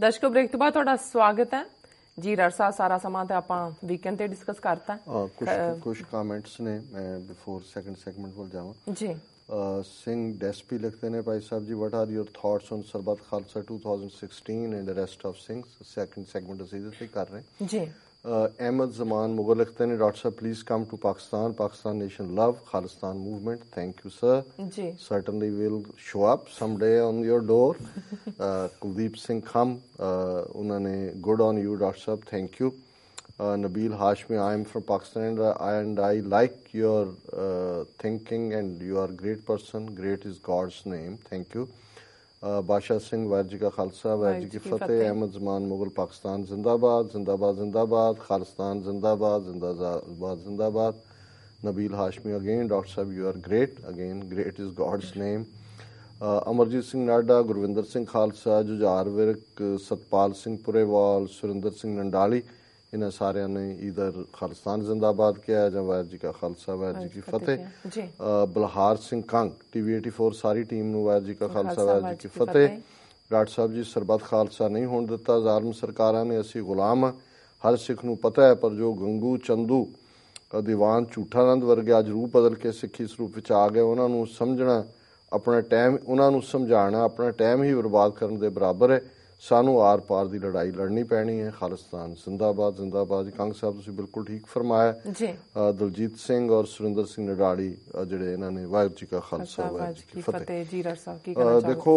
ਦਰਸ਼ਕੋ break ਤੋਂ ਬਾਅਦ ਤੁਹਾਡਾ ਸਵਾਗਤ ਹੈ ਜੀ ਰਸਾ ਸਾਰਾ ਸਮਾਂ ਤੇ ਆਪਾਂ ਵੀਕਐਂਡ ਤੇ ਡਿਸਕਸ ਕਰਤਾ ਕੁਝ ਕੁਝ ਕਮੈਂਟਸ ਨੇ ਮੈਂ ਬਿਫੋਰ ਸੈਕੰਡ ਸੈਗਮੈਂਟ ਵੱਲ ਜਾਵਾਂ ਜੀ ਸਿੰਘ ਡੈਸਪੀ ਲਿਖਦੇ ਨੇ ਭਾਈ ਸਾਹਿਬ ਜੀ what are your thoughts on Sarbat Khalsa 2016 and the rest of Singhs second segment ਅਸੀਂ ਇਸੇ ਕਰ ਰਹੇ ਜੀ Uh, Ahmad Zaman Mughal Akhtani, Dr. Sir, please come to Pakistan. Pakistan Nation Love, Khalistan Movement. Thank you, sir. Ji. Certainly will show up someday on your door. uh, Kuldeep Singh Kham, uh, good on you, Dr. Sir. Thank you. Uh, Nabil Hashmi, I am from Pakistan and, uh, and I like your uh, thinking and you are a great person. Great is God's name. Thank you. ਬਾਸ਼ਾ Singh Waheguru ਜੀ ਕਾ ਖਾਲਸਾ ਵਾਹਿਗੁਰੂ ਜੀ ਕੀ ਫਤਿਹ ਅਹਿਮਦ ਜ਼ਮਾਨ ਮੁਗਲ ਪਾਕਿਸਤਾਨ ਜ਼ਿੰਦਾਬਾਦ ਜ਼ਿੰਦਾਬਾਦ ਜ਼ਿੰਦਾਬਾਦ ਖਾਲਸਤਾਨ ਜ਼ਿੰਦਾਬਾਦ ਜ਼ਿੰਦਾਬਾਦ ਜ਼ਿੰਦਾਬਾਦ ਨਬੀਲ ਹਾਸ਼ਮੀ ਅਗੇਨ ਡਾਕਟਰ ਸਾਹਿਬ you are great again great is God's name Amarjit Singh Nada Gurvinder Singh Khalsa Jujhar Virk Satpal Singh Purewal Surinder Singh Nandali ਇਹਨਾਂ ਸਾਰਿਆਂ ਨੇ ਇਧਰ ਖਾਲਸਾਨ ਜ਼ਿੰਦਾਬਾਦ ਕਿਹਾ ਜਾਂ ਵਾਇਰ ਜੀ ਦਾ ਖਾਲਸਾ ਵਾਇਰ ਜੀ ਦੀ ਫਤਿਹ ਬਲਹਾਰ ਸਿੰਘ ਕੰਗ ਟੀਵੀ 84 ਸਾਰੀ ਟੀਮ ਨੂੰ ਵਾਇਰ ਜੀ ਦਾ ਖਾਲਸਾ ਵਾਇਰ ਜੀ ਦੀ ਫਤਿਹ ਰਾਜ ਸਾਹਿਬ ਜੀ ਸਰਬੱਤ ਖਾਲਸਾ ਨਹੀਂ ਹੋਣ ਦਿੱਤਾ ਜ਼ਾਲਮ ਸਰਕਾਰਾਂ ਨੇ ਅਸੀਂ ਗੁਲਾਮ ਹਰ ਸਿੱਖ ਨੂੰ ਪਤਾ ਹੈ ਪਰ ਜੋ ਗੰਗੂ ਚੰਦੂ ਦੀਵਾਨ ਝੂਠਾਨੰਦ ਵਰਗੇ ਅਜ ਰੂਪ ਬਦਲ ਕੇ ਸਿੱਖੀ ਸਰੂਪ ਵਿੱਚ ਆ ਗਏ ਉਹਨਾਂ ਨੂੰ ਸਮਝਣਾ ਆਪਣਾ ਟਾਈਮ ਉਹਨਾਂ ਨੂੰ ਸਮਝਾਉਣਾ ਆਪਣਾ ਟਾਈਮ ਹੀ ਬਰਬਾਦ ਕਰਨ ਦੇ ਬਰਾਬਰ ਹੈ ਸਾਨੂੰ ਆਰ-ਪਾਰ ਦੀ ਲੜਾਈ ਲੜਨੀ ਪੈਣੀ ਹੈ ਖਾਲਿਸਤਾਨ ਜ਼ਿੰਦਾਬਾਦ ਜ਼ਿੰਦਾਬਾਦ ਕੰਗ ਸਾਹਿਬ ਤੁਸੀਂ ਬਿਲਕੁਲ ਠੀਕ ਫਰਮਾਇਆ ਜੀ ਦਲਜੀਤ ਸਿੰਘ ਔਰ ਸੁਰਿੰਦਰ ਸਿੰਘ ਨਡਾੜੀ ਜਿਹੜੇ ਇਹਨਾਂ ਨੇ ਵਾਇਰ ਜੀ ਦਾ ਖਾਲਸਾ ਵਾਹਿਗੁਰੂ ਜੀ ਦੀ ਫਤਿਹ ਜੀਰਾ ਸਾਹਿਬ ਕੀ ਕਹਿਣਾ ਚਾਹੁੰਦੇ ਦੇਖੋ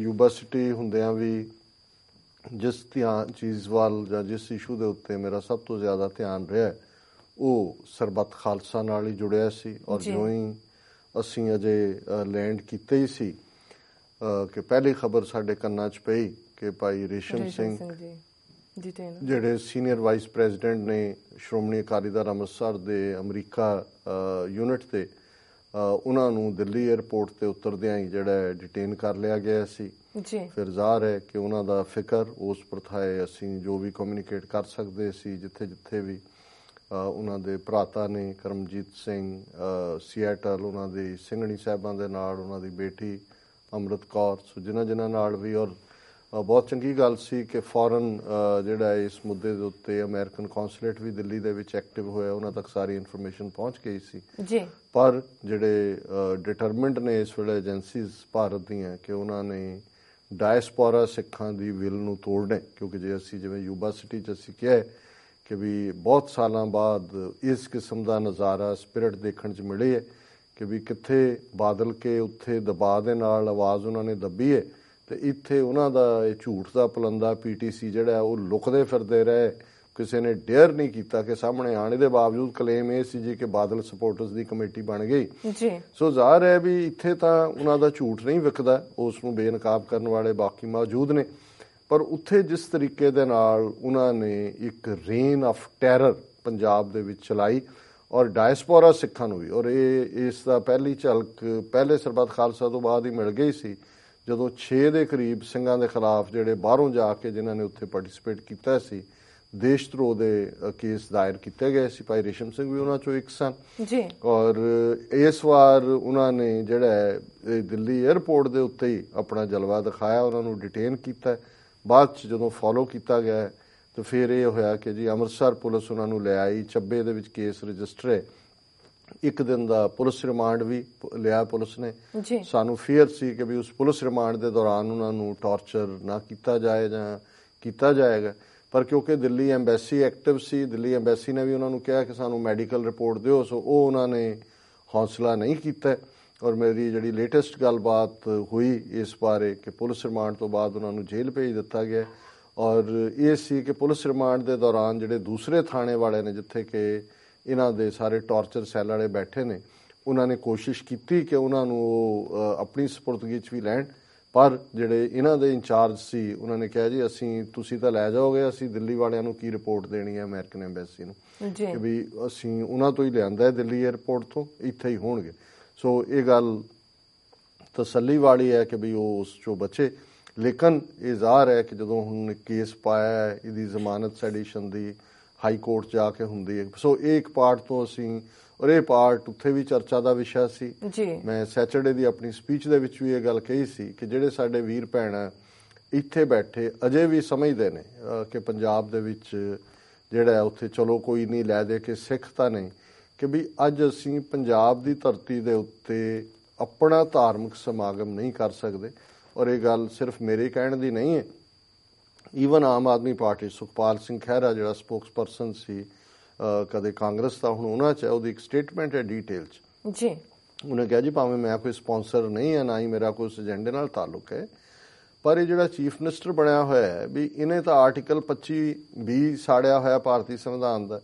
ਯੂਨੀਵਰਸਿਟੀ ਹੁੰਦਿਆਂ ਵੀ ਜਿਸ ਧਿਆਨ ਚੀਜ਼ ਵੱਲ ਜਾਂ ਜਿਸ ਇਸ਼ੂ ਦੇ ਉੱਤੇ ਮੇਰਾ ਸਭ ਤੋਂ ਜ਼ਿਆਦਾ ਧਿਆਨ ਰਿਹਾ ਉਹ ਸਰਬੱਤ ਖਾਲਸਾ ਨਾਲ ਹੀ ਜੁੜਿਆ ਸੀ ਔਰ ਜਿਉਂ ਹੀ ਅਸੀਂ ਅਜੇ ਲੈਂਡ ਕੀਤੇ ਹੀ ਸੀ ਕਿ ਪਹਿਲੀ ਖਬਰ ਸਾਡੇ ਕੰਨਾਂ 'ਚ ਪਈ ਕਿ ਭਾਈ ਰੇਸ਼ਮ ਸਿੰਘ ਜੀ ਜਿਹੜੇ ਸੀਨੀਅਰ ਵਾਈਸ ਪ੍ਰੈਜ਼ੀਡੈਂਟ ਨੇ ਸ਼੍ਰੋਮਣੀ ਅਕਾਲੀ ਦਲ ਅੰਮ੍ਰਿਤਸਰ ਦੇ ਅਮਰੀਕਾ ਯੂਨਿਟ ਤੇ ਉਹਨਾਂ ਨੂੰ ਦਿੱਲੀ 에ਅਰਪੋਰਟ ਤੇ ਉਤਰਦਿਆਂ ਹੀ ਜਿਹੜਾ ਡਿਟੇਨ ਕਰ ਲਿਆ ਗਿਆ ਸੀ ਜੀ ਫਿਰ ਜ਼ਾਹਰ ਹੈ ਕਿ ਉਹਨਾਂ ਦਾ ਫਿਕਰ ਉਸ ਪਰਥਾਏ ਅਸੀਂ ਜੋ ਵੀ ਕਮਿਊਨੀਕੇਟ ਕਰ ਸਕਦੇ ਸੀ ਜਿੱਥੇ ਜਿੱਥੇ ਵੀ ਉਹਨਾਂ ਦੇ ਭਰਾਤਾ ਨੇ ਕਰਮਜੀਤ ਸਿੰਘ ਸੀਐਟਲ ਉਹਨਾਂ ਦੇ ਸਿੰਘਣੀ ਸਾਹਿਬਾਂ ਦੇ ਨਾਲ ਉਹਨਾਂ ਦੀ ਬੇਟੀ ਅਮਰਤ ਕੌਰ ਸੋ ਜਿਨ੍ਹਾਂ ਜਿਨ੍ਹਾਂ ਨਾਲ ਵੀ ਔਰ ਬਹੁਤ ਚੰਗੀ ਗੱਲ ਸੀ ਕਿ ਫੌਰਨ ਜਿਹੜਾ ਇਸ ਮੁੱਦੇ ਦੇ ਉੱਤੇ ਅਮਰੀਕਨ ਕੌਂਸੂਲੇਟ ਵੀ ਦਿੱਲੀ ਦੇ ਵਿੱਚ ਐਕਟਿਵ ਹੋਇਆ ਉਹਨਾਂ ਤੱਕ ਸਾਰੀ ਇਨਫੋਰਮੇਸ਼ਨ ਪਹੁੰਚ ਗਈ ਸੀ ਜੀ ਪਰ ਜਿਹੜੇ ਡਿਟਰਮਿੰਟ ਨੇ ਇਸ ਵੇਲੇ ਏਜੰਸੀਜ਼ ਭਾਰਤ ਦੀਆਂ ਕਿ ਉਹਨਾਂ ਨੇ ਡਾਇਸਪੋਰਾ ਸਿੱਖਾਂ ਦੀ ਵਿਲ ਨੂੰ ਤੋੜਨੇ ਕਿਉਂਕਿ ਜੇ ਅਸੀਂ ਜਿਵੇਂ ਯੂਬਾ ਸਿਟੀ ਚ ਅਸੀਂ ਕਿਹਾ ਕਿ ਵੀ ਬਹੁਤ ਸਾਲਾਂ ਬਾਅਦ ਇਸ ਕਿਸਮ ਦਾ ਨਜ਼ਾਰਾ ਸਪਿਰਿਟ ਦੇਖਣ ਚ ਮਿਲੇ ਕਿ ਵੀ ਕਿੱਥੇ ਬਾਦਲ ਕੇ ਉੱਥੇ ਦਬਾਅ ਦੇ ਨਾਲ ਆਵਾਜ਼ ਉਹਨਾਂ ਨੇ ਦੱਬੀ ਹੈ ਤੇ ਇੱਥੇ ਉਹਨਾਂ ਦਾ ਇਹ ਝੂਠ ਦਾ ਪਲੰਦਾ ਪੀਟੀਸੀ ਜਿਹੜਾ ਉਹ ਲੁਕਦੇ ਫਿਰਦੇ ਰਹੇ ਕਿਸੇ ਨੇ ਡੇਅਰ ਨਹੀਂ ਕੀਤਾ ਕਿ ਸਾਹਮਣੇ ਆਣ ਦੇ ਬਾਵਜੂਦ ਕਲੇਮ ਇਹ ਸੀ ਜੀ ਕਿ ਬਾਦਲ ਸਪੋਰਟਰਸ ਦੀ ਕਮੇਟੀ ਬਣ ਗਈ ਜੀ ਸੋ ਜ਼ਾਹਰ ਹੈ ਵੀ ਇੱਥੇ ਤਾਂ ਉਹਨਾਂ ਦਾ ਝੂਠ ਨਹੀਂ ਵਿਕਦਾ ਉਸ ਨੂੰ ਬੇਨਕਾਬ ਕਰਨ ਵਾਲੇ ਬਾਕੀ ਮੌਜੂਦ ਨੇ ਪਰ ਉੱਥੇ ਜਿਸ ਤਰੀਕੇ ਦੇ ਨਾਲ ਉਹਨਾਂ ਨੇ ਇੱਕ ਰੇਨ ਆਫ ਟੈਰਰ ਪੰਜਾਬ ਦੇ ਵਿੱਚ ਚਲਾਈ ਔਰ ਡਾਇਸਪੋਰਾ ਸਿੱਖਾਂ ਨੂੰ ਵੀ ਔਰ ਇਹ ਇਸ ਦਾ ਪਹਿਲੀ ਝਲਕ ਪਹਿਲੇ ਸਰਬੱਤ ਖਾਲਸਾ ਤੋਂ ਬਾਅਦ ਹੀ ਮਿਲ ਗਈ ਸੀ ਜਦੋਂ 6 ਦੇ ਕਰੀਬ ਸਿੰਘਾਂ ਦੇ ਖਿਲਾਫ ਜਿਹੜੇ ਬਾਹਰੋਂ ਜਾ ਕੇ ਜਿਨ੍ਹਾਂ ਨੇ ਉੱਥੇ ਪਾਰਟਿਸਿਪੇਟ ਕੀਤਾ ਸੀ ਦੇਸ਼ ਧਰੋ ਦੇ ਕੇਸ ਦਾਇਰ ਕੀਤੇ ਗਏ ਸੀ ਭਾਈ ਰੇਸ਼ਮ ਸਿੰਘ ਵੀ ਉਹਨਾਂ ਚੋਂ ਇੱਕ ਸਨ ਜੀ ਔਰ ਇਸ ਵਾਰ ਉਹਨਾਂ ਨੇ ਜਿਹੜਾ ਦਿੱਲੀ 에ਅਰਪੋਰਟ ਦੇ ਉੱਤੇ ਹੀ ਆਪਣਾ ਜਲਵਾ ਦਿਖਾਇਆ ਉਹਨਾਂ ਨੂੰ ਡਿਟੇਨ ਕੀਤਾ ਬਾਅਦ ਚ ਜਦੋਂ ਫਾਲੋ ਕੀਤਾ ਗਿਆ ਤਾਂ ਫਿਰ ਇਹ ਹੋਇਆ ਕਿ ਜੀ ਅੰਮ੍ਰਿਤਸਰ ਪੁਲਿਸ ਉਹਨਾਂ ਨੂੰ ਲੈ ਆਈ ਚੱਬੇ ਦੇ ਵਿੱਚ ਕੇਸ ਰਜਿਸਟਰ ਹੈ ਇੱਕ ਦਿਨ ਦਾ ਪੁਲਿਸ ਰਿਮਾਂਡ ਵੀ ਲਿਆ ਪੁਲਿਸ ਨੇ ਸਾਨੂੰ ਫੀਅਰ ਸੀ ਕਿ ਵੀ ਉਸ ਪੁਲਿਸ ਰਿਮਾਂਡ ਦੇ ਦੌਰਾਨ ਉਹਨਾਂ ਨੂੰ ਟੌਰਚਰ ਨਾ ਕੀਤਾ ਜਾਏ ਜਾਂ ਕੀਤਾ ਜਾਏਗਾ ਪਰ ਕਿਉਂਕਿ ਦਿੱਲੀ ਐਮਬੈਸੀ ਐਕਟਿਵ ਸੀ ਦਿੱਲੀ ਐਮਬੈਸੀ ਨੇ ਵੀ ਉਹਨਾਂ ਨੂੰ ਕਿਹਾ ਕਿ ਸਾਨੂੰ ਮੈਡੀਕਲ ਰਿਪੋਰਟ ਦਿਓ ਸੋ ਉਹ ਉਹਨਾਂ ਨੇ ਹੌਸਲਾ ਨਹੀਂ ਕੀਤਾ ਔਰ ਮੇਰੀ ਜਿਹੜੀ ਲੇਟੈਸਟ ਗੱਲਬਾਤ ਹੋਈ ਇਸ ਬਾਰੇ ਕਿ ਪੁਲਿਸ ਰਿਮਾਂਡ ਤੋਂ ਬਾਅਦ ਉਹਨਾਂ ਨੂੰ ਜੇਲ੍ਹ ਭੇਜ ਦਿੱਤਾ ਗਿਆ ਔਰ ਇਹ ਸੀ ਕਿ ਪੁਲਿਸ ਰਿਮਾਂਡ ਦੇ ਦੌਰਾਨ ਜਿਹੜੇ ਦੂਸਰੇ ਥਾਣੇ ਵਾਲੇ ਨੇ ਜਿੱਥੇ ਕਿ ਇਹਨਾਂ ਦੇ ਸਾਰੇ ਟੌਰਚਰ ਸੈੱਲ ਵਾਲੇ ਬੈਠੇ ਨੇ ਉਹਨਾਂ ਨੇ ਕੋਸ਼ਿਸ਼ ਕੀਤੀ ਕਿ ਉਹਨਾਂ ਨੂੰ ਆਪਣੀ ਸਪੁਰਦਗੀ 'ਚ ਵੀ ਲੈਣ ਪਰ ਜਿਹੜੇ ਇਹਨਾਂ ਦੇ ਇੰਚਾਰਜ ਸੀ ਉਹਨਾਂ ਨੇ ਕਿਹਾ ਜੀ ਅਸੀਂ ਤੁਸੀਂ ਤਾਂ ਲੈ ਜਾਓਗੇ ਅਸੀਂ ਦਿੱਲੀ ਵਾਲਿਆਂ ਨੂੰ ਕੀ ਰਿਪੋਰਟ ਦੇਣੀ ਹੈ ਅਮਰੀਕਨ ਐਮਬੈਸੀ ਨੂੰ ਕਿ ਵੀ ਅਸੀਂ ਉਹਨਾਂ ਤੋਂ ਹੀ ਲਿਆਂਦਾ ਹੈ ਦਿੱਲੀ 에ਅਰਪੋਰਟ ਤੋਂ ਇੱਥੇ ਹੀ ਹੋਣਗੇ ਸੋ ਇਹ ਗੱਲ ਤਸੱਲੀ ਵਾਲੀ ਹੈ ਕਿ ਵੀ ਉਹ ਉਸ ਚੋਂ ਬਚੇ ਲੇਕਿਨ ਇਹ ਜ਼ਾਹਰ ਹੈ ਕਿ ਜਦੋਂ ਹੁਣ ਕੇਸ ਪਾਇਆ ਇਹਦੀ ਜ਼ਮਾਨਤ ਸੈਡੀਸ਼ਨ ਦੀ ਹਾਈ ਕੋਰਟ ਜਾ ਕੇ ਹੁੰਦੀ ਹੈ ਸੋ ਇਹ ਇੱਕ ਪਾਰਟ ਤੋਂ ਅਸੀਂ ਔਰ ਇਹ ਪਾਰਟ ਉੱਥੇ ਵੀ ਚਰਚਾ ਦਾ ਵਿਸ਼ਾ ਸੀ ਮੈਂ ਸੈਚਰਡੇ ਦੀ ਆਪਣੀ ਸਪੀਚ ਦੇ ਵਿੱਚ ਵੀ ਇਹ ਗੱਲ ਕਹੀ ਸੀ ਕਿ ਜਿਹੜੇ ਸਾਡੇ ਵੀਰ ਭੈਣਾ ਇੱਥੇ ਬੈਠੇ ਅਜੇ ਵੀ ਸਮਝਦੇ ਨੇ ਕਿ ਪੰਜਾਬ ਦੇ ਵਿੱਚ ਜਿਹੜਾ ਉੱਥੇ ਚਲੋ ਕੋਈ ਨਹੀਂ ਲੈ ਦੇ ਕੇ ਸਿੱਖ ਤਾਂ ਨਹੀਂ ਕਿ ਵੀ ਅੱਜ ਅਸੀਂ ਪੰਜਾਬ ਦੀ ਧਰਤੀ ਦੇ ਉੱਤੇ ਆਪਣਾ ਧਾਰਮਿਕ ਸਮਾਗਮ ਨਹੀਂ ਕਰ ਸਕਦੇ ਔਰ ਇਹ ਗੱਲ ਸਿਰਫ ਮੇਰੇ ਕਹਿਣ ਦੀ ਨਹੀਂ ਹੈ ਈਵਨ ਆਮ ਆਦਮੀ ਪਾਰਟੀ ਸੁਖਪਾਲ ਸਿੰਘ ਖਹਿਰਾ ਜਿਹੜਾ ਸਪੋਕਸਪਰਸਨ ਸੀ ਕਦੇ ਕਾਂਗਰਸ ਦਾ ਹੁਣ ਉਹਨਾਂ ਚ ਉਹਦੀ ਇੱਕ ਸਟੇਟਮੈਂਟ ਹੈ ਡੀਟੇਲ ਚ ਜੀ ਉਹਨੇ ਕਿਹਾ ਜੀ ਭਾਵੇਂ ਮੈਂ ਕੋਈ ਸਪான்ਸਰ ਨਹੀਂ ਹਾਂ ਨਾ ਹੀ ਮੇਰਾ ਕੋਈ ਉਸ ਏਜੰਡੇ ਨਾਲ ਤਾਲੁਕ ਹੈ ਪਰ ਇਹ ਜਿਹੜਾ ਚੀਫ ਮਿਨਿਸਟਰ ਬਣਿਆ ਹੋਇਆ ਹੈ ਵੀ ਇਹਨੇ ਤਾਂ ਆਰਟੀਕਲ 25 ਵੀ ਸਾੜਿਆ ਹੋਇਆ ਭਾਰਤੀ ਸੰਵਿਧਾਨ ਦਾ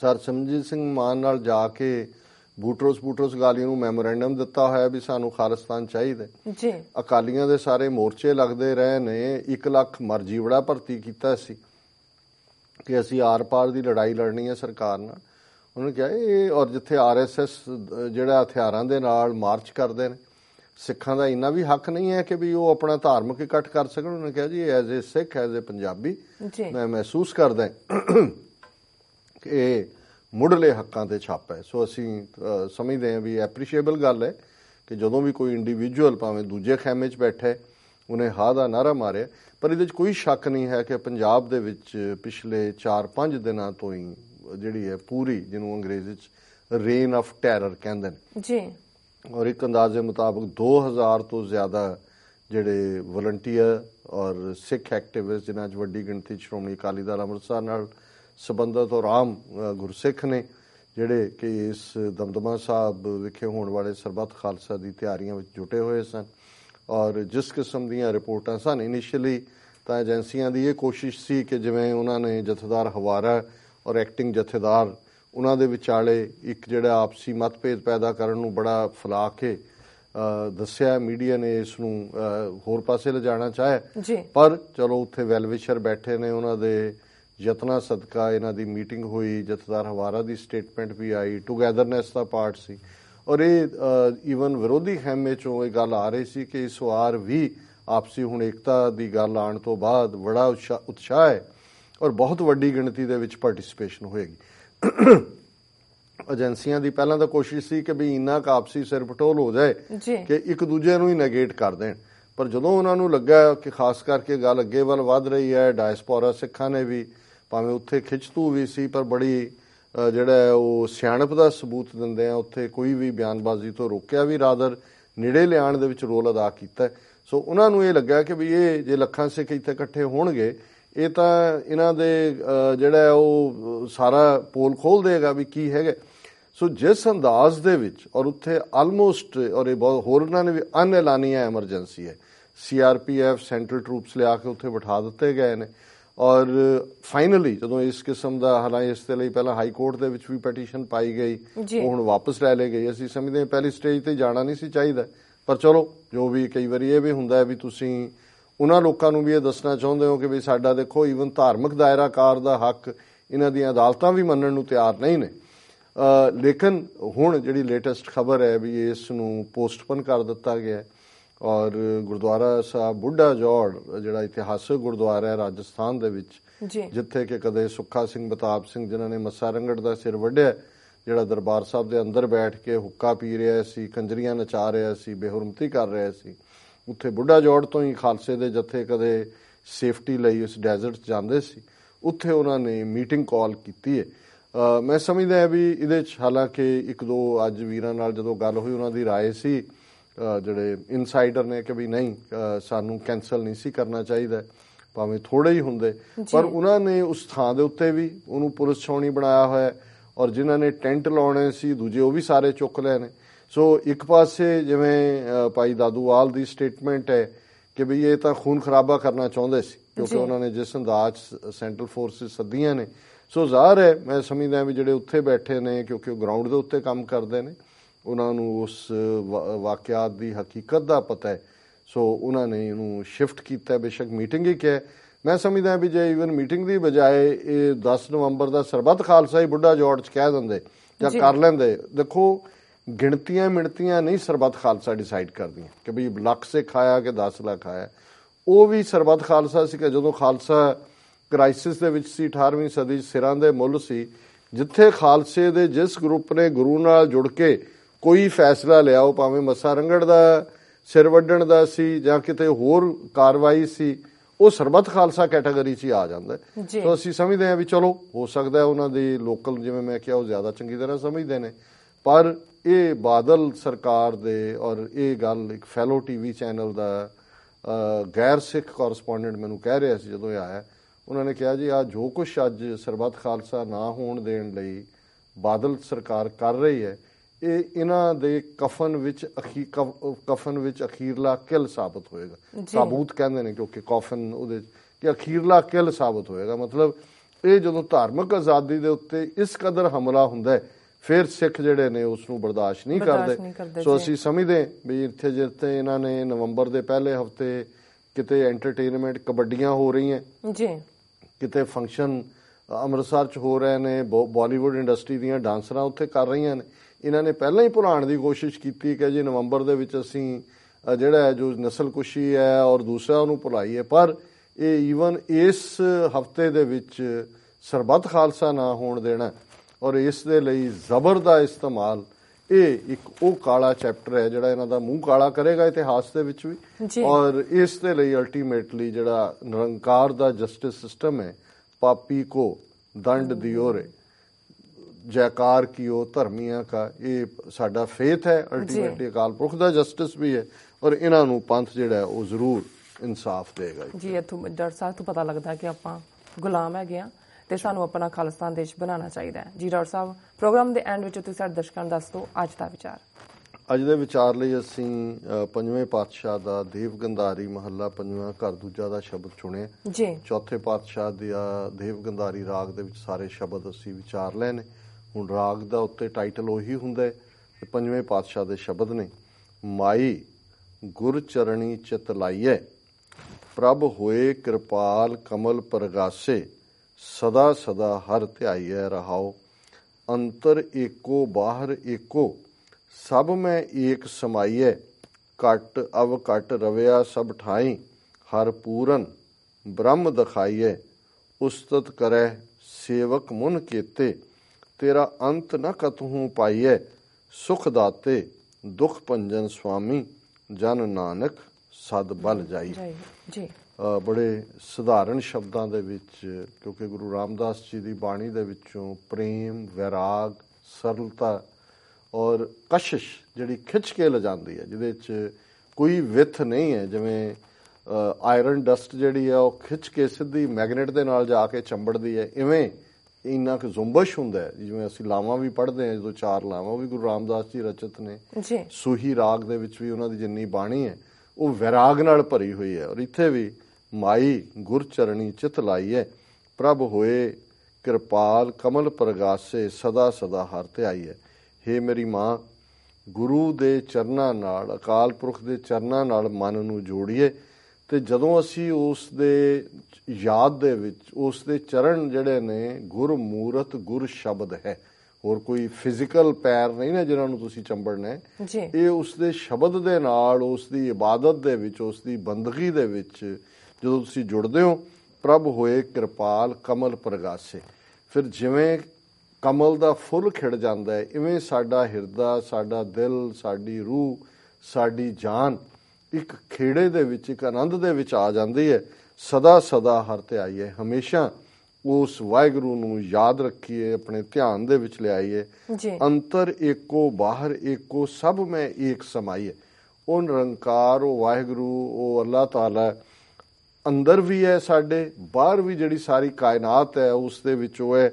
ਸਰ ਸਮਜੀਤ ਸਿੰਘ ਮਾਨ ਨਾਲ ਜਾ ਕੇ ਬੂਟਰੋਸ ਬੂਟਰੋਸ ਗਾਲੀ ਨੂੰ ਮੈਮੋਰੈਂਡਮ ਦਿੱਤਾ ਹੋਇਆ ਵੀ ਸਾਨੂੰ ਖਾਲਿਸਤਾਨ ਚਾਹੀਦਾ ਜੀ ਅਕਾਲੀਆਂ ਦੇ ਸਾਰੇ ਮੋਰਚੇ ਲੱਗਦੇ ਰਹੇ ਨੇ 1 ਲੱਖ ਮਰਜੀ ਬੜਾ ਭਰਤੀ ਕੀਤਾ ਸੀ ਕਿ ਅਸੀਂ ਆਰ-ਪਾਰ ਦੀ ਲੜਾਈ ਲੜਨੀ ਹੈ ਸਰਕਾਰ ਨਾਲ ਉਹਨਾਂ ਕਿਹਾ ਇਹ ਔਰ ਜਿੱਥੇ ਆਰਐਸਐਸ ਜਿਹੜਾ ਹਥਿਆਰਾਂ ਦੇ ਨਾਲ ਮਾਰਚ ਕਰਦੇ ਨੇ ਸਿੱਖਾਂ ਦਾ ਇੰਨਾ ਵੀ ਹੱਕ ਨਹੀਂ ਹੈ ਕਿ ਵੀ ਉਹ ਆਪਣਾ ਧਾਰਮਿਕ ਇਕੱਠ ਕਰ ਸਕਣ ਉਹਨਾਂ ਕਿਹਾ ਜੀ as a Sikh as a Punjabi ਮੈਂ ਮਹਿਸੂਸ ਕਰਦਾ ਕਿ ਮੁੱਢਲੇ ਹੱਕਾਂ ਤੇ ਛਾਪ ਹੈ ਸੋ ਅਸੀਂ ਸਮਝਦੇ ਹਾਂ ਵੀ ਐਪਰੀਸ਼ੀਏਬਲ ਗੱਲ ਹੈ ਕਿ ਜਦੋਂ ਵੀ ਕੋਈ ਇੰਡੀਵਿਜੂਅਲ ਭਾਵੇਂ ਦੂਜੇ ਖੈਮੇ 'ਚ ਬੈਠਾ ਹੈ ਉਹਨੇ ਹਾ ਦਾ ਨਾਰਾ ਮਾਰਿਆ ਪਰ ਇਹਦੇ 'ਚ ਕੋਈ ਸ਼ੱਕ ਨਹੀਂ ਹੈ ਕਿ ਪੰਜਾਬ ਦੇ ਵਿੱਚ ਪਿਛਲੇ 4-5 ਦਿਨਾਂ ਤੋਂ ਹੀ ਜਿਹੜੀ ਹੈ ਪੂਰੀ ਜਿਹਨੂੰ ਅੰਗਰੇਜ਼ੀ 'ਚ ਰੇਨ ਆਫ ਟੈਰਰ ਕਹਿੰਦੇ ਨੇ ਜੀ ਔਰ ਇੱਕ ਅੰਦਾਜ਼ੇ ਮੁਤਾਬਕ 2000 ਤੋਂ ਜ਼ਿਆਦਾ ਜਿਹੜੇ ਵਲੰਟੀਅਰ ਔਰ ਸਿੱਖ ਐਕਟਿਵਿਸਟ ਜਿਨ੍ਹਾਂ 'ਚ ਵੱਡੀ ਗਿਣਤੀ ਸ਼੍ਰੋਮਣੀ ਅਕਾਲੀ ਦਲ ਅੰਮ੍ਰਿਤਸਰ ਨਾਲ ਸਬੰਧਤ ਉਹ ਰਾਮ ਗੁਰਸਿੱਖ ਨੇ ਜਿਹੜੇ ਕਿ ਇਸ ਦਮਦਮਾ ਸਾਹਿਬ ਵਿਖੇ ਹੋਣ ਵਾਲੇ ਸਰਬੱਤ ਖਾਲਸਾ ਦੀ ਤਿਆਰੀਆਂ ਵਿੱਚ ਜੁਟੇ ਹੋਏ ਸਨ ਔਰ ਜਿਸ ਕਿਸਮ ਦੀਆਂ ਰਿਪੋਰਟਾਂ ਸਨ ਇਨੀਸ਼ੀਅਲੀ ਤਾਂ ਏਜੰਸੀਆਂ ਦੀ ਇਹ ਕੋਸ਼ਿਸ਼ ਸੀ ਕਿ ਜਿਵੇਂ ਉਹਨਾਂ ਨੇ ਜਥੇਦਾਰ ਹਵਾਰਾ ਔਰ ਐਕਟਿੰਗ ਜਥੇਦਾਰ ਉਹਨਾਂ ਦੇ ਵਿਚਾਲੇ ਇੱਕ ਜਿਹੜਾ ਆਪਸੀ ਮਤਭੇਦ ਪੈਦਾ ਕਰਨ ਨੂੰ ਬੜਾ ਫਲਾ ਕੇ ਦੱਸਿਆ ਮੀਡੀਆ ਨੇ ਇਸ ਨੂੰ ਹੋਰ ਪਾਸੇ ਲਿਜਾਣਾ ਚਾਹਿਆ ਪਰ ਚਲੋ ਉੱਥੇ ਵੈਲਵਿਸ਼ਰ ਬੈਠੇ ਨੇ ਉਹਨਾਂ ਦੇ ਯਤਨਾ ਸਦਕਾ ਇਹਨਾਂ ਦੀ ਮੀਟਿੰਗ ਹੋਈ ਜਥੇਦਾਰ ਹਵਾਰਾ ਦੀ ਸਟੇਟਮੈਂਟ ਵੀ ਆਈ ਟੁਗੇਦਰਨੈਸ ਦਾ ਪਾਰਟ ਸੀ ਔਰ ਇਹ ਇਵਨ ਵਿਰੋਧੀ ਖੈਮੇ ਚੋਂ ਇਹ ਗੱਲ ਆ ਰਹੀ ਸੀ ਕਿ ਇਸ ਵਾਰ ਵੀ ਆਪਸੀ ਹੁਣ ਇਕਤਾ ਦੀ ਗੱਲ ਆਣ ਤੋਂ ਬਾਅਦ ਬੜਾ ਉਤਸ਼ਾਹ ਹੈ ਔਰ ਬਹੁਤ ਵੱਡੀ ਗਿਣਤੀ ਦੇ ਵਿੱਚ ਪਾਰਟਿਸਿਪੇਸ਼ਨ ਹੋਏਗੀ ਏਜੰਸੀਆਂ ਦੀ ਪਹਿਲਾਂ ਤਾਂ ਕੋਸ਼ਿਸ਼ ਸੀ ਕਿ ਵੀ ਇਨਾ ਕਾ ਆਪਸੀ ਸਿਰਪਟੋਲ ਹੋ ਜਾਏ ਕਿ ਇੱਕ ਦੂਜੇ ਨੂੰ ਹੀ ਨੈਗੇਟ ਕਰ ਦੇਣ ਪਰ ਜਦੋਂ ਉਹਨਾਂ ਨੂੰ ਲੱਗਾ ਕਿ ਖਾਸ ਕਰਕੇ ਗੱਲ ਅੱਗੇ ਵੱਲ ਵਧ ਰਹੀ ਹੈ ਡਾਇਸਪੋਰਾ ਸਿੱਖਾਂ ਨੇ ਵੀ ਭਾਵੇਂ ਉੱਥੇ ਖਿੱਚਤੂ ਵੀ ਸੀ ਪਰ ਬੜੀ ਜਿਹੜਾ ਉਹ ਸਿਆਣਪ ਦਾ ਸਬੂਤ ਦਿੰਦੇ ਆ ਉੱਥੇ ਕੋਈ ਵੀ ਬਿਆਨਬਾਜ਼ੀ ਤੋਂ ਰੋਕਿਆ ਵੀ ਰਾਦਰ ਨੇੜੇ ਲਿਆਉਣ ਦੇ ਵਿੱਚ ਰੋਲ ਅਦਾ ਕੀਤਾ ਸੋ ਉਹਨਾਂ ਨੂੰ ਇਹ ਲੱਗਾ ਕਿ ਵੀ ਇਹ ਜੇ ਲੱਖਾਂ ਸਿੱਖ ਇੱਥੇ ਇਕੱਠੇ ਹੋਣਗੇ ਇਹ ਤਾਂ ਇਹਨਾਂ ਦੇ ਜਿਹੜਾ ਉਹ ਸਾਰਾ ਪੋਲ ਖੋਲ ਦੇਗਾ ਵੀ ਕੀ ਹੈਗਾ ਸੋ ਜਿਸ ਅੰਦਾਜ਼ ਦੇ ਵਿੱਚ ਔਰ ਉੱਥੇ ਆਲਮੋਸਟ ਔਰ ਇਹ ਬਹੁਤ ਹੋਰ ਉਹਨਾਂ ਨੇ ਵੀ ਅਨਐਲਾਨੀਆ ਐਮਰਜੈਂਸੀ ਹੈ ਸੀਆਰਪੀਐਫ ਸੈਂਟਰਲ ਟਰੂਪਸ ਲਿਆ ਕੇ ਉੱਥੇ ਬਿਠਾ ਦਿੱਤੇ ਗਏ ਨੇ ਔਰ ਫਾਈਨਲੀ ਜਦੋਂ ਇਸ ਕਿਸਮ ਦਾ ਹਾਲਾਂਕਿ ਇਸ ਤੇ ਲਈ ਪਹਿਲਾਂ ਹਾਈ ਕੋਰਟ ਦੇ ਵਿੱਚ ਵੀ ਪਟੀਸ਼ਨ ਪਾਈ ਗਈ ਉਹ ਹੁਣ ਵਾਪਸ ਲੈ ਲਈ ਗਈ ਅਸੀਂ ਸਮਝਦੇ ਹਾਂ ਪਹਿਲੀ ਸਟੇਜ ਤੇ ਜਾਣਾ ਨਹੀਂ ਸੀ ਚਾਹੀਦਾ ਪਰ ਚਲੋ ਜੋ ਵੀ ਕਈ ਵਾਰੀ ਇਹ ਵੀ ਹੁੰਦਾ ਹੈ ਵੀ ਤੁਸੀਂ ਉਹਨਾਂ ਲੋਕਾਂ ਨੂੰ ਵੀ ਇਹ ਦੱਸਣਾ ਚਾਹੁੰਦੇ ਹੋ ਕਿ ਵੀ ਸਾਡਾ ਦੇਖੋ ਈਵਨ ਧਾਰਮਿਕ ਦਾਇਰਾਕਾਰ ਦਾ ਹੱਕ ਇਹਨਾਂ ਦੀਆਂ ਅਦਾਲਤਾਂ ਵੀ ਮੰਨਣ ਨੂੰ ਤਿਆਰ ਨਹੀਂ ਨੇ ਲੇਕਿਨ ਹੁਣ ਜਿਹੜੀ ਲੇਟੈਸਟ ਖਬਰ ਹੈ ਵੀ ਇਸ ਨੂੰ ਪੋਸਟਪਨ ਕਰ ਦਿੱਤਾ ਗਿਆ ਹੈ ਔਰ ਗੁਰਦੁਆਰਾ ਸਾਹਿਬ ਬੁੱਢਾ ਜੋੜ ਜਿਹੜਾ ਇਤਿਹਾਸਕ ਗੁਰਦੁਆਰਾ ਹੈ ਰਾਜਸਥਾਨ ਦੇ ਵਿੱਚ ਜਿੱਥੇ ਕਿ ਕਦੇ ਸੁੱਖਾ ਸਿੰਘ ਬਤਾਪ ਸਿੰਘ ਜਿਨ੍ਹਾਂ ਨੇ ਮੱਸਾ ਰੰਗੜ ਦਾ ਸਿਰ ਵੱਢਿਆ ਜਿਹੜਾ ਦਰਬਾਰ ਸਾਹਿਬ ਦੇ ਅੰਦਰ ਬੈਠ ਕੇ ਹੁੱਕਾ ਪੀ ਰਿਹਾ ਸੀ ਕੰਜਰੀਆਂ ਨਚਾ ਰਿਹਾ ਸੀ ਬੇਹਰਮਤੀ ਕਰ ਰਿਹਾ ਸੀ ਉੱਥੇ ਬੁੱਢਾ ਜੋੜ ਤੋਂ ਹੀ ਖਾਲਸੇ ਦੇ ਜਥੇ ਕਦੇ ਸੇਫਟੀ ਲਈ ਉਸ ਡੈਜ਼ਰਟ ਜਾਂਦੇ ਸੀ ਉੱਥੇ ਉਹਨਾਂ ਨੇ ਮੀਟਿੰਗ ਕਾਲ ਕੀਤੀ ਹੈ ਮੈਂ ਸਮਝਦਾ ਹਾਂ ਵੀ ਇਹਦੇ ਚ ਹਾਲਾਂਕਿ ਇੱਕ ਦੋ ਅੱਜ ਵੀਰਾਂ ਨਾਲ ਜਦੋਂ ਗੱਲ ਹੋਈ ਉਹਨਾਂ ਦੀ رائے ਸੀ ਜਿਹੜੇ ਇਨਸਾਈਡਰ ਨੇ ਕਿ ਵੀ ਨਹੀਂ ਸਾਨੂੰ ਕੈਨਸਲ ਨਹੀਂ ਸੀ ਕਰਨਾ ਚਾਹੀਦਾ ਭਾਵੇਂ ਥੋੜੇ ਹੀ ਹੁੰਦੇ ਪਰ ਉਹਨਾਂ ਨੇ ਉਸ ਥਾਂ ਦੇ ਉੱਤੇ ਵੀ ਉਹਨੂੰ ਪੁਲਿਸ ਛਾਉਣੀ ਬਣਾਇਆ ਹੋਇਆ ਔਰ ਜਿਨ੍ਹਾਂ ਨੇ ਟੈਂਟ ਲਾਉਣੇ ਸੀ ਦੂਜੇ ਉਹ ਵੀ ਸਾਰੇ ਚੁੱਕ ਲਏ ਨੇ ਸੋ ਇੱਕ ਪਾਸੇ ਜਿਵੇਂ ਦਾਦੂ ਦਾਦੂਵਾਲ ਦੀ ਸਟੇਟਮੈਂਟ ਹੈ ਕਿ ਵੀ ਇਹ ਤਾਂ ਖੂਨ ਖਰਾਬਾ ਕਰਨਾ ਚਾਹੁੰਦੇ ਸੀ ਕਿਉਂਕਿ ਉਹਨਾਂ ਨੇ ਜਿਸ ਅੰਦਾਜ਼ ਸੈਂਟਰਲ ਫੋਰਸਸ ਸੱਦੀਆਂ ਨੇ ਸੋ ਜ਼ਾਹਰ ਹੈ ਮੈਂ ਸਮਝਦਾ ਵੀ ਜਿਹੜੇ ਉੱਥੇ ਬੈਠੇ ਨੇ ਕਿਉਂਕਿ ਉਹ ਗਰਾਊਂਡ ਦੇ ਉੱਤੇ ਕੰਮ ਕਰਦੇ ਨੇ ਉਹਨਾਂ ਨੂੰ ਉਸ ਵਾਕਿਆਤ ਦੀ ਹਕੀਕਤ ਦਾ ਪਤਾ ਹੈ ਸੋ ਉਹਨਾਂ ਨੇ ਇਹਨੂੰ ਸ਼ਿਫਟ ਕੀਤਾ ਬੇਸ਼ੱਕ ਮੀਟਿੰਗ ਹੀ ਕਿ ਮੈਂ ਸਮਝਦਾ ਵੀ ਜੇ ਇਵਨ ਮੀਟਿੰਗ ਦੀ ਬਜਾਏ ਇਹ 10 ਨਵੰਬਰ ਦਾ ਸਰਬੱਤ ਖਾਲਸਾ ਹੀ ਬੁੱਢਾ ਜੋੜ ਚ ਕਹਿ ਦਿੰਦੇ ਜਾਂ ਕਰ ਲੈਂਦੇ ਦੇਖੋ ਗਿਣਤੀਆਂ ਮਿਣਤੀਆਂ ਨਹੀਂ ਸਰਬੱਤ ਖਾਲਸਾ ਡਿਸਾਈਡ ਕਰਦੀਆਂ ਕਿ ਵੀ ਲੱਖ ਸੇ ਖਾਇਆ ਕਿ 10 ਲੱਖ ਆਇਆ ਉਹ ਵੀ ਸਰਬੱਤ ਖਾਲਸਾ ਸੀ ਕਿ ਜਦੋਂ ਖਾਲਸਾ ਕ੍ਰਾਈਸਿਸ ਦੇ ਵਿੱਚ ਸੀ 18ਵੀਂ ਸਦੀ ਸਿਰਾਂ ਦੇ ਮੁੱਲ ਸੀ ਜਿੱਥੇ ਖਾਲਸੇ ਦੇ ਜਿਸ ਗਰੁੱਪ ਨੇ ਗੁਰੂ ਨਾਲ ਜੁੜ ਕੇ ਕੋਈ ਫੈਸਲਾ ਲਿਆ ਉਹ ਭਾਵੇਂ ਮੱਸਾ ਰੰਗੜ ਦਾ ਸਿਰ ਵੱਡਣ ਦਾ ਸੀ ਜਾਂ ਕਿਤੇ ਹੋਰ ਕਾਰਵਾਈ ਸੀ ਉਹ ਸਰਬੱਤ ਖਾਲਸਾ ਕੈਟਾਗਰੀ 'ਚ ਆ ਜਾਂਦਾ ਸੋ ਅਸੀਂ ਸਮਝਦੇ ਹਾਂ ਵੀ ਚਲੋ ਹੋ ਸਕਦਾ ਉਹਨਾਂ ਦੇ ਲੋਕਲ ਜਿਵੇਂ ਮੈਂ ਕਿਹਾ ਉਹ ਜ਼ਿਆਦਾ ਚੰਗੀ ਤਰ੍ਹਾਂ ਸਮਝਦੇ ਨੇ ਪਰ ਇਹ ਬਾਦਲ ਸਰਕਾਰ ਦੇ ਔਰ ਇਹ ਗੱਲ ਇੱਕ ਫੈਲੋ ਟੀਵੀ ਚੈਨਲ ਦਾ ਗੈਰ ਸਿੱਖ ਕੋਰਸਪੋਂਡੈਂਟ ਮੈਨੂੰ ਕਹਿ ਰਿਹਾ ਸੀ ਜਦੋਂ ਇਹ ਆਇਆ ਉਹਨਾਂ ਨੇ ਕਿਹਾ ਜੀ ਆ ਜੋ ਕੁਝ ਅੱਜ ਸਰਬੱਤ ਖਾਲਸਾ ਨਾ ਹੋਣ ਦੇਣ ਲਈ ਬਾਦਲ ਸਰਕਾਰ ਕਰ ਰਹੀ ਹੈ ਇਹ ਇਹਨਾਂ ਦੇ ਕਫਨ ਵਿੱਚ ਅਖੀ ਕਫਨ ਵਿੱਚ ਅਖੀਰਲਾ ਕਿਲ ਸਾਬਤ ਹੋਏਗਾ ਸਾਬੂਤ ਕਹਿੰਦੇ ਨੇ ਕਿਉਂਕਿ ਕਫਨ ਉਹਦੇ ਕਿ ਅਖੀਰਲਾ ਕਿਲ ਸਾਬਤ ਹੋਏਗਾ ਮਤਲਬ ਇਹ ਜਦੋਂ ਧਾਰਮਿਕ ਆਜ਼ਾਦੀ ਦੇ ਉੱਤੇ ਇਸ ਕਦਰ ਹਮਲਾ ਹੁੰਦਾ ਹੈ ਫਿਰ ਸਿੱਖ ਜਿਹੜੇ ਨੇ ਉਸ ਨੂੰ ਬਰਦਾਸ਼ਤ ਨਹੀਂ ਕਰਦੇ ਸੋ ਅਸੀਂ ਸਮਝਦੇ ਵੀ ਇੱਥੇ ਜਿੱਥੇ ਇਹਨਾਂ ਨੇ ਨਵੰਬਰ ਦੇ ਪਹਿਲੇ ਹਫਤੇ ਕਿਤੇ ਐਂਟਰਟੇਨਮੈਂਟ ਕਬੱਡੀਆਂ ਹੋ ਰਹੀਆਂ ਜੀ ਕਿਤੇ ਫੰਕਸ਼ਨ ਅੰਮ੍ਰਿਤਸਰ 'ਚ ਹੋ ਰਹੇ ਨੇ ਬਾਲੀਵੁੱਡ ਇੰਡਸਟਰੀ ਦੀਆਂ ਡਾਂਸਰਾਂ ਉੱਥੇ ਕਰ ਰਹੀਆਂ ਨੇ ਇਹਨਾਂ ਨੇ ਪਹਿਲਾਂ ਹੀ ਭੁਲਾਣ ਦੀ ਕੋਸ਼ਿਸ਼ ਕੀਤੀ ਕਿ ਜੀ ਨਵੰਬਰ ਦੇ ਵਿੱਚ ਅਸੀਂ ਜਿਹੜਾ ਹੈ ਜੋ ਨਸਲਕੁਸ਼ੀ ਹੈ ਔਰ ਦੂਸਰਾ ਉਹਨੂੰ ਭੁਲਾਈ ਹੈ ਪਰ ਇਹ ਈਵਨ ਇਸ ਹਫਤੇ ਦੇ ਵਿੱਚ ਸਰਬੱਤ ਖਾਲਸਾ ਨਾ ਹੋਣ ਦੇਣਾ ਔਰ ਇਸ ਦੇ ਲਈ ਜ਼ਬਰ ਦਾ ਇਸਤੇਮਾਲ ਇਹ ਇੱਕ ਉਹ ਕਾਲਾ ਚੈਪਟਰ ਹੈ ਜਿਹੜਾ ਇਹਨਾਂ ਦਾ ਮੂੰਹ ਕਾਲਾ ਕਰੇਗਾ ਇਤਿਹਾਸ ਦੇ ਵਿੱਚ ਵੀ ਔਰ ਇਸ ਦੇ ਲਈ ਅਲਟੀਮੇਟਲੀ ਜਿਹੜਾ ਨਿਰੰਕਾਰ ਦਾ ਜਸਟਿਸ ਸਿਸਟਮ ਹੈ ਪਾਪੀ ਕੋ ਦੰਡ ਦਿਓ ਰੇ ਜੈਕਾਰ ਕੀਓ ਧਰਮੀਆਂ ਦਾ ਇਹ ਸਾਡਾ ਫੇਥ ਹੈ ਅਲਟੀਮੇਟਲੀ ਅਕਾਲ ਪੁਰਖ ਦਾ ਜਸਟਿਸ ਵੀ ਹੈ ਔਰ ਇਹਨਾਂ ਨੂੰ ਪੰਥ ਜਿਹੜਾ ਉਹ ਜ਼ਰੂਰ ਇਨਸਾਫ ਦੇਗਾ ਜੀ ਇਥੋਂ ਡਰ ਸਾਹਿਬ ਤੋਂ ਪਤਾ ਲੱਗਦਾ ਕਿ ਆਪਾਂ ਗੁਲਾਮ ਹੈਗੇ ਆ ਤੇ ਸਾਨੂੰ ਆਪਣਾ ਖਾਲਸਤਾਨ ਦੇਸ਼ ਬਣਾਉਣਾ ਚਾਹੀਦਾ ਹੈ ਜੀ ਡਾਕਟਰ ਸਾਹਿਬ ਪ੍ਰੋਗਰਾਮ ਦੇ ਐਂਡ ਵਿੱਚ ਤੁਸੀਂ ਸਾਡੇ ਦਰਸ਼ਕਾਂ ਨੂੰ ਦੱਸ ਦਿਓ ਅੱਜ ਦਾ ਵਿਚਾਰ ਅੱਜ ਦੇ ਵਿਚਾਰ ਲਈ ਅਸੀਂ ਪੰਜਵੇਂ ਪਾਤਸ਼ਾਹ ਦਾ ਦੇਵ ਗੰਧਾਰੀ ਮਹੱਲਾ ਪੰਜਵਾਂ ਘਰ ਦੂਜਾ ਦਾ ਸ਼ਬਦ ਚੁਣੇ ਜੀ ਚੌਥੇ ਪਾਤਸ਼ਾਹ ਦਾ ਦੇਵ ਗੰਧਾਰੀ ਰਾਗ ਦੇ ਵਿੱਚ ਸਾਰੇ ਸ਼ਬਦ ਅਸੀਂ ਵਿਚਾਰ ਲੈਨੇ ਹੁਣ ਰਾਗ ਦਾ ਉੱਤੇ ਟਾਈਟਲ ਉਹੀ ਹੁੰਦਾ ਹੈ ਤੇ ਪੰਜਵੇਂ ਪਾਤਸ਼ਾਹ ਦੇ ਸ਼ਬਦ ਨੇ ਮਾਈ ਗੁਰ ਚਰਣੀ ਚਿਤ ਲਾਈਐ ਪ੍ਰਭ ਹੋਏ ਕਿਰਪਾਲ ਕਮਲ ਪ੍ਰਗਾਸੇ ਸਦਾ ਸਦਾ ਹਰ ਧਿਆਈਐ ਰਹਾਓ ਅੰਤਰ ਏਕੋ ਬਾਹਰ ਏਕੋ ਸਭ ਮੈਂ ਏਕ ਸਮਾਈਐ ਕਟ ਅਵ ਕਟ ਰਵਿਆ ਸਭ ਠਾਈ ਹਰ ਪੂਰਨ ਬ੍ਰਹਮ ਦਿਖਾਈਐ ਉਸਤਤ ਕਰੈ ਸੇਵਕ ਮਨ ਕੀਤੇ ਤੇਰਾ ਅੰਤ ਨ ਕਤਹੂ ਪਾਈਐ ਸੁਖ ਦਾਤੇ ਦੁਖ ਪੰਜਨ ਸੁਆਮੀ ਜਨ ਨਾਨਕ ਸਦ ਬਲ ਜਾਈ ਜੀ ਬੜੇ ਸਧਾਰਨ ਸ਼ਬਦਾਂ ਦੇ ਵਿੱਚ ਕਿਉਂਕਿ ਗੁਰੂ ਰਾਮਦਾਸ ਜੀ ਦੀ ਬਾਣੀ ਦੇ ਵਿੱਚੋਂ ਪ੍ਰੇਮ ਵਿਰਾਗ ਸਰਲਤਾ ਔਰ ਕਸ਼ਿਸ਼ ਜਿਹੜੀ ਖਿੱਚ ਕੇ ਲਜਾਂਦੀ ਹੈ ਜਿਹਦੇ ਵਿੱਚ ਕੋਈ ਵਿਥ ਨਹੀਂ ਹੈ ਜਿਵੇਂ ਆਇਰਨ ਡਸਟ ਜਿਹੜੀ ਹੈ ਉਹ ਖਿੱਚ ਕੇ ਸਿੱਧੀ ਮੈਗਨੇਟ ਦੇ ਨਾਲ ਜਾ ਕੇ ਚੰਬੜਦੀ ਹੈ ਇਵੇਂ ਇੰਨਾ ਕਿ ਜ਼ੁੰਬਸ਼ ਹੁੰਦਾ ਹੈ ਜਿਵੇਂ ਅਸੀਂ ਲਾਵਾਂ ਵੀ ਪੜ੍ਹਦੇ ਹਾਂ ਜਦੋਂ ਚਾਰ ਲਾਵਾਂ ਵੀ ਗੁਰੂ ਰਾਮਦਾਸ ਜੀ ਰਚਿਤ ਨੇ ਜੀ ਸੂਹੀ ਰਾਗ ਦੇ ਵਿੱਚ ਵੀ ਉਹਨਾਂ ਦੀ ਜਿੰਨੀ ਬਾਣੀ ਹੈ ਉਹ ਵਿਰਾਗ ਨਾਲ ਭਰੀ ਹੋਈ ਹੈ ਔਰ ਇੱਥੇ ਵੀ ਮਾਈ ਗੁਰ ਚਰਣੀ ਚਿਤ ਲਾਈ ਹੈ ਪ੍ਰਭ ਹੋਏ ਕਿਰਪਾਲ ਕਮਲ ਪ੍ਰਗਾਸੇ ਸਦਾ ਸਦਾ ਹਰ ਤੇ ਆਈ ਹੈ हे ਮੇਰੀ ਮਾਂ ਗੁਰੂ ਦੇ ਚਰਨਾਂ ਨਾਲ ਅਕਾਲ ਪੁਰਖ ਦੇ ਚਰਨਾਂ ਨਾਲ ਮਨ ਨੂੰ ਜੋੜੀਏ ਤੇ ਜਦੋਂ ਅਸੀਂ ਉਸ ਦੇ ਯਾਦ ਦੇ ਵਿੱਚ ਉਸ ਦੇ ਚਰਨ ਜਿਹੜੇ ਨੇ ਗੁਰ ਮੂਰਤ ਗੁਰ ਸ਼ਬਦ ਹੈ ਹੋਰ ਕੋਈ ਫਿਜ਼ੀਕਲ ਪੈਰ ਨਹੀਂ ਨਾ ਜਿਹਨਾਂ ਨੂੰ ਤੁਸੀਂ ਚੰਬੜਨਾ ਹੈ ਇਹ ਉਸ ਦੇ ਸ਼ਬਦ ਦੇ ਨਾਲ ਉਸ ਦੀ ਇਬਾਦਤ ਦੇ ਵਿੱਚ ਉਸ ਦੀ ਬੰਦਗੀ ਦੇ ਵਿੱਚ ਜਦੋਂ ਤੁਸੀਂ ਜੁੜਦੇ ਹੋ ਪ੍ਰਭ ਹੋਏ ਕਿਰਪਾਲ ਕਮਲ ਪ੍ਰਗਾਸੇ ਫਿਰ ਜਿਵੇਂ ਕਮਲ ਦਾ ਫੁੱਲ ਖਿੜ ਜਾਂਦਾ ਹੈ ਇਵੇਂ ਸਾਡਾ ਹਿਰਦਾ ਸਾਡਾ ਦਿਲ ਸਾਡੀ ਰੂਹ ਸਾਡੀ ਜਾਨ ਇੱਕ ਖੇੜੇ ਦੇ ਵਿੱਚ ਇੱਕ ਆਨੰਦ ਦੇ ਵਿੱਚ ਆ ਜਾਂਦੀ ਹੈ ਸਦਾ ਸਦਾ ਹਰ ਤੇ ਆਈਏ ਹਮੇਸ਼ਾ ਉਸ ਵਾਹਿਗੁਰੂ ਨੂੰ ਯਾਦ ਰੱਖੀਏ ਆਪਣੇ ਧਿਆਨ ਦੇ ਵਿੱਚ ਲਿਆਈਏ ਅੰਤਰ ਏਕੋ ਬਾਹਰ ਏਕੋ ਸਭ ਮੈਂ ਏਕ ਸਮਾਈਏ ਉਹ ਨਿਰੰਕਾਰ ਉਹ ਵਾਹਿਗੁਰੂ ਉਹ ਅੱਲਾਹ ਤਾਲਾ ਅੰਦਰ ਵੀ ਹੈ ਸਾਡੇ ਬਾਹਰ ਵੀ ਜਿਹੜੀ ਸਾਰੀ ਕਾਇਨਾਤ ਹੈ ਉਸ ਦੇ ਵਿੱਚ ਉਹ ਹੈ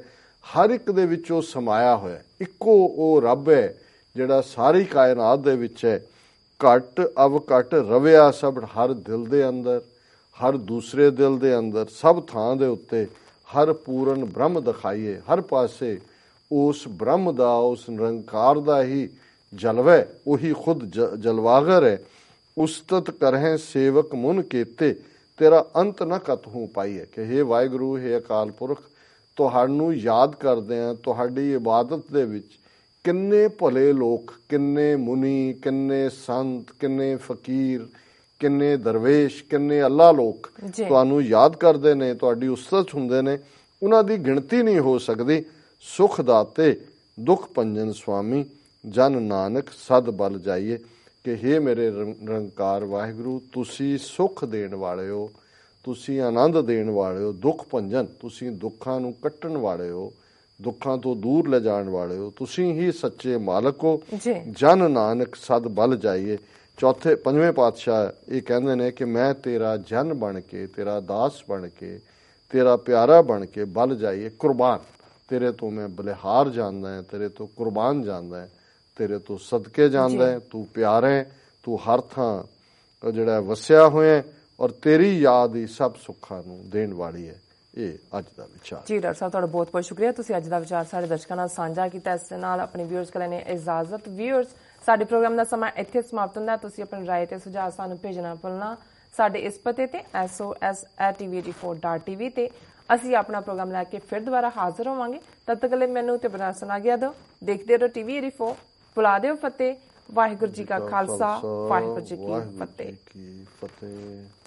ਹਰ ਇੱਕ ਦੇ ਵਿੱਚ ਉਹ ਸਮਾਇਆ ਹੋਇਆ ਇੱਕੋ ਉਹ ਰੱਬ ਹੈ ਜਿਹੜਾ ਸਾਰੀ ਕਾਇਨਾਤ ਦੇ ਵਿੱਚ ਹੈ ਘਟ ਅਵ ਕਟ ਰਵਿਆ ਸਭ ਹਰ ਦਿਲ ਦੇ ਅੰਦਰ ਹਰ ਦੂਸਰੇ ਦਿਲ ਦੇ ਅੰਦਰ ਸਭ ਥਾਂ ਦੇ ਉੱਤੇ ਹਰ ਪੂਰਨ ਬ੍ਰਹਮ ਦਿਖਾਈਏ ਹਰ ਪਾਸੇ ਉਸ ਬ੍ਰਹਮ ਦਾ ਉਸ ਨਿਰੰਕਾਰ ਦਾ ਹੀ ਜਲਵਾ ਉਹੀ ਖੁਦ ਜਲਵਾਗਰ ਹੈ ਉਸਤਤ ਕਰਹਿ ਸੇਵਕ ਮਨ ਕੀਤੇ ਤੇਰਾ ਅੰਤ ਨ ਕਤ ਹੂੰ ਪਾਈਏ ਕਿ हे ਵਾਹਿਗੁਰੂ ਹੈ ਅਕਾਲ ਪੁਰਖ ਤੁਹਾਨੂੰ ਯਾਦ ਕਰਦੇ ਆ ਤੁਹਾਡੀ ਇਬਾਦਤ ਦੇ ਵਿੱਚ ਕਿੰਨੇ ਭਲੇ ਲੋਕ ਕਿੰਨੇ ਮੁਨੀ ਕਿੰਨੇ ਸੰਤ ਕਿੰਨੇ ਫਕੀਰ ਕਿੰਨੇ ਦਰਵੇਸ਼ ਕਿੰਨੇ ਅੱਲਾ ਲੋਕ ਤੁਹਾਨੂੰ ਯਾਦ ਕਰਦੇ ਨੇ ਤੁਹਾਡੀ ਉਸਤਤ ਹੁੰਦੇ ਨੇ ਉਹਨਾਂ ਦੀ ਗਿਣਤੀ ਨਹੀਂ ਹੋ ਸਕਦੀ ਸੁਖ ਦਾਤੇ ਦੁਖ ਪੰਜਨ ਸੁਆਮੀ ਜਨ ਨਾਨਕ ਸਦ ਬਲ ਜਾਈਏ ਕਿ हे ਮੇਰੇ ਰੰਕਾਰ ਵਾਹਿਗੁਰੂ ਤੁਸੀਂ ਸੁਖ ਦੇਣ ਵਾਲੇ ਹੋ ਤੁਸੀਂ ਆਨੰਦ ਦੇਣ ਵਾਲੇ ਹੋ ਦੁਖ ਪੰਜਨ ਤੁਸੀਂ ਦੁੱਖਾਂ ਨੂੰ ਕੱਟਣ ਵਾਲੇ ਹੋ ਦੁੱਖਾਂ ਤੋਂ ਦੂਰ ਲੈ ਜਾਣ ਵਾਲੇ ਹੋ ਤੁਸੀਂ ਹੀ ਸੱਚੇ ਮਾਲਕ ਹੋ ਜਨ ਨਾਨਕ ਸਦ ਬਲ ਜਾਈਏ ਚੌਥੇ ਪੰਜਵੇਂ ਪਾਤਸ਼ਾਹ ਇਹ ਕਹਿੰਦੇ ਨੇ ਕਿ ਮੈਂ ਤੇਰਾ ਜਨ ਬਣ ਕੇ ਤੇਰਾ ਦਾਸ ਬਣ ਕੇ ਤੇਰਾ ਪਿਆਰਾ ਬਣ ਕੇ ਬਲ ਜਾਈਏ ਕੁਰਬਾਨ ਤੇਰੇ ਤੋਂ ਮੈਂ ਬਲਿਹਾਰ ਜਾਂਦਾ ਹਾਂ ਤੇਰੇ ਤੋਂ ਕੁਰਬਾਨ ਜਾਂਦਾ ਹਾਂ ਤੇਰੇ ਤੋਂ ਸਦਕੇ ਜਾਂਦਾ ਹੈ ਤੂੰ ਪਿਆਰੇ ਹੈ ਤੂੰ ਹਰ ਥਾਂ ਜਿਹੜਾ ਵਸਿਆ ਹੋਇਆ ਔਰ ਤੇਰੀ ਯਾਦ ਹੀ ਸਭ ਸੁੱਖਾਂ ਨੂੰ ਦੇਣ ਵਾਲੀ ਹੈ ਇਹ ਅੱਜ ਦਾ ਵਿਚਾਰ ਜੀ ਡਾਕਟਰ ਸਾਹਿਬ ਤੁਹਾਡਾ ਬਹੁਤ ਬਹੁਤ ਸ਼ੁਕਰੀਆ ਤੁਸੀਂ ਅੱਜ ਦਾ ਵਿਚਾਰ ਸਾਡੇ ਦਰਸ਼ਕਾਂ ਨਾਲ ਸਾਂਝਾ ਕੀਤਾ ਇਸ ਦੇ ਨਾਲ ਆਪਣੇ ਵੀਅਰਸ ਕੋਲ ਨੇ ਇਜਾਜ਼ਤ ਵੀਅਰਸ ਸਾਡੇ ਪ੍ਰੋਗਰਾਮ ਦਾ ਸਮਾਂ ਇੱਥੇ ਸਮਾਪਤ ਹੁੰਦਾ ਤੁਸੀਂ ਆਪਣੀ رائے ਤੇ ਸੁਝਾਅ ਸਾਨੂੰ ਭੇਜਣਾ ਭੁੱਲਣਾ ਸਾਡੇ ਇਸ ਪਤੇ ਤੇ sos@tvd4.tv ਤੇ ਅਸੀਂ ਆਪਣਾ ਪ੍ਰੋਗਰਾਮ ਲੈ ਕੇ ਫਿਰ ਦੁਬਾਰਾ ਹਾਜ਼ਰ ਹੋਵਾਂਗੇ ਤਦ ਤੱਕ ਲਈ ਮੈਨੂੰ ਤੇ ਬਣਾ ਸੁਣਾ ਗਿਆ ਦੋ ਦੇਖਦੇ ਰਹੋ ਟੀਵੀ ਰਿਫੋ ਬੁਲਾ ਦਿਓ ਫਤਿਹ ਵਾਹਿਗੁਰੂ ਜੀ ਕਾ ਖਾਲਸਾ ਵਾਹਿਗੁਰੂ ਜੀ ਕੀ ਫਤਿਹ